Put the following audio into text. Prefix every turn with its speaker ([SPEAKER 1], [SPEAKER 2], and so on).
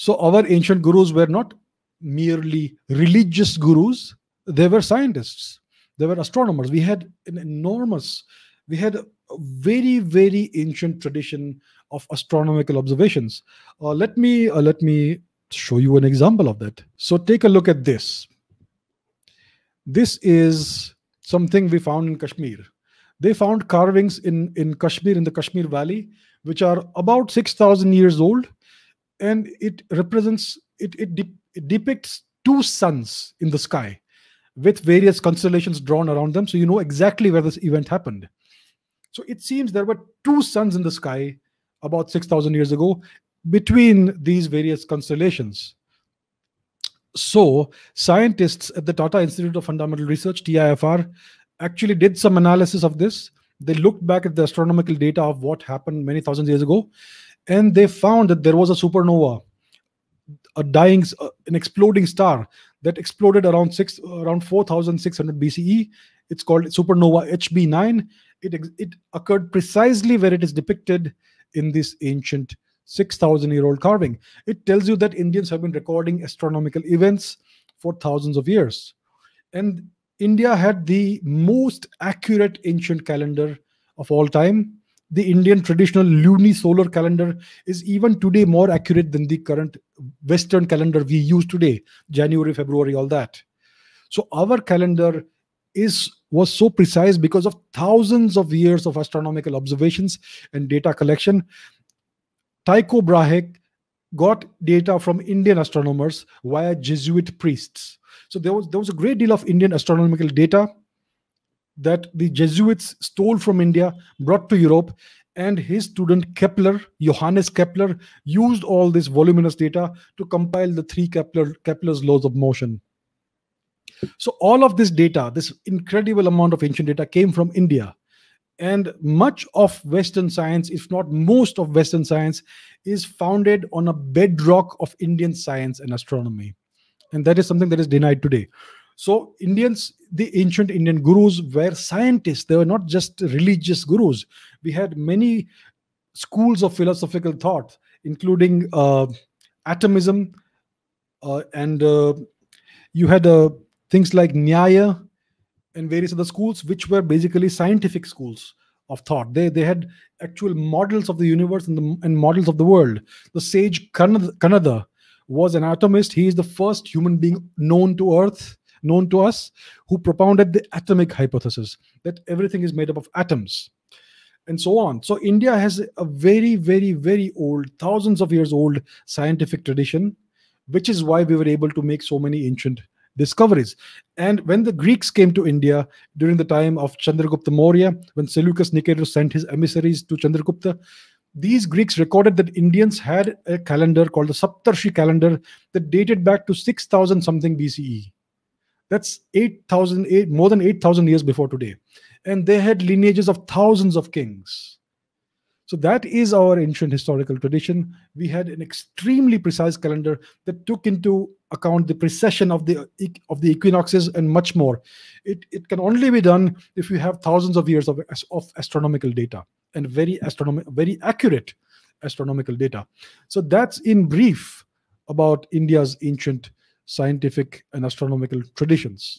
[SPEAKER 1] So our ancient gurus were not merely religious gurus, they were scientists, they were astronomers. We had an enormous, we had a very, very ancient tradition of astronomical observations. Uh, let me uh, let me show you an example of that. So take a look at this. This is something we found in Kashmir. They found carvings in, in Kashmir, in the Kashmir Valley, which are about 6,000 years old and it represents it it, de it depicts two suns in the sky with various constellations drawn around them so you know exactly where this event happened so it seems there were two suns in the sky about 6000 years ago between these various constellations so scientists at the tata institute of fundamental research tifr actually did some analysis of this they looked back at the astronomical data of what happened many thousands years ago and they found that there was a supernova a dying uh, an exploding star that exploded around 6 around 4600 BCE it's called supernova HB9 it it occurred precisely where it is depicted in this ancient 6000 year old carving it tells you that indians have been recording astronomical events for thousands of years and india had the most accurate ancient calendar of all time the Indian traditional lunisolar calendar is even today more accurate than the current Western calendar we use today, January, February, all that. So our calendar is was so precise because of thousands of years of astronomical observations and data collection. Tycho Brahe got data from Indian astronomers via Jesuit priests. So there was there was a great deal of Indian astronomical data that the Jesuits stole from India, brought to Europe, and his student Kepler, Johannes Kepler, used all this voluminous data to compile the three Kepler, Kepler's laws of motion. So all of this data, this incredible amount of ancient data came from India. And much of Western science, if not most of Western science, is founded on a bedrock of Indian science and astronomy. And that is something that is denied today. So Indians, the ancient Indian gurus were scientists. They were not just religious gurus. We had many schools of philosophical thought, including uh, atomism, uh, and uh, you had uh, things like Nyaya and various other schools, which were basically scientific schools of thought. They they had actual models of the universe and the and models of the world. The sage Kanada was an atomist. He is the first human being known to Earth known to us who propounded the atomic hypothesis that everything is made up of atoms and so on. So India has a very, very, very old, thousands of years old scientific tradition, which is why we were able to make so many ancient discoveries. And when the Greeks came to India during the time of Chandragupta Maurya, when Seleucus Nicator sent his emissaries to Chandragupta, these Greeks recorded that Indians had a calendar called the Saptarshi calendar that dated back to 6000 something BCE. That's 8,000, eight, more than 8,000 years before today. And they had lineages of thousands of kings. So that is our ancient historical tradition. We had an extremely precise calendar that took into account the precession of the of the equinoxes and much more. It, it can only be done if you have thousands of years of, of astronomical data and very astronomic, very accurate astronomical data. So that's in brief about India's ancient scientific and astronomical traditions.